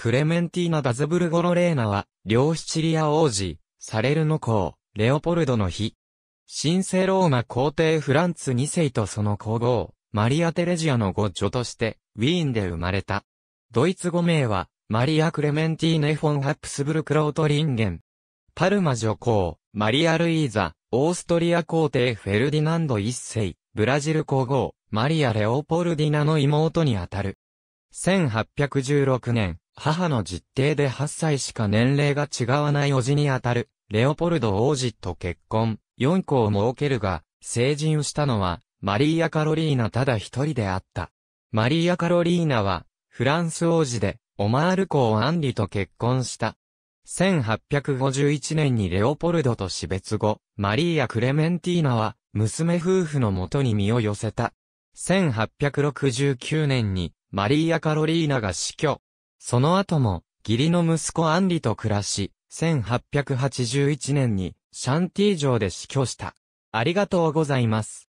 クレメンティーナ・ダズブルゴロレーナは、両シチリア王子、サレルノ公、レオポルドの日。神聖ローマ皇帝フランツ2世とその皇后、マリア・テレジアのご女として、ウィーンで生まれた。ドイツ語名は、マリア・クレメンティーネ・フォン・ハプスブルクロート・リンゲン。パルマ女皇、マリア・ルイーザ、オーストリア皇帝フェルディナンド1世、ブラジル皇后、マリア・レオポルディナの妹にあたる。1816年、母の実定で8歳しか年齢が違わない叔父にあたる、レオポルド王子と結婚、4子を設けるが、成人したのは、マリーア・カロリーナただ一人であった。マリーア・カロリーナは、フランス王子で、オマール公アンリと結婚した。1851年にレオポルドと死別後、マリーア・クレメンティーナは、娘夫婦のもとに身を寄せた。1869年に、マリーア・カロリーナが死去。その後も、義理の息子アンリと暮らし、1881年にシャンティー城で死去した。ありがとうございます。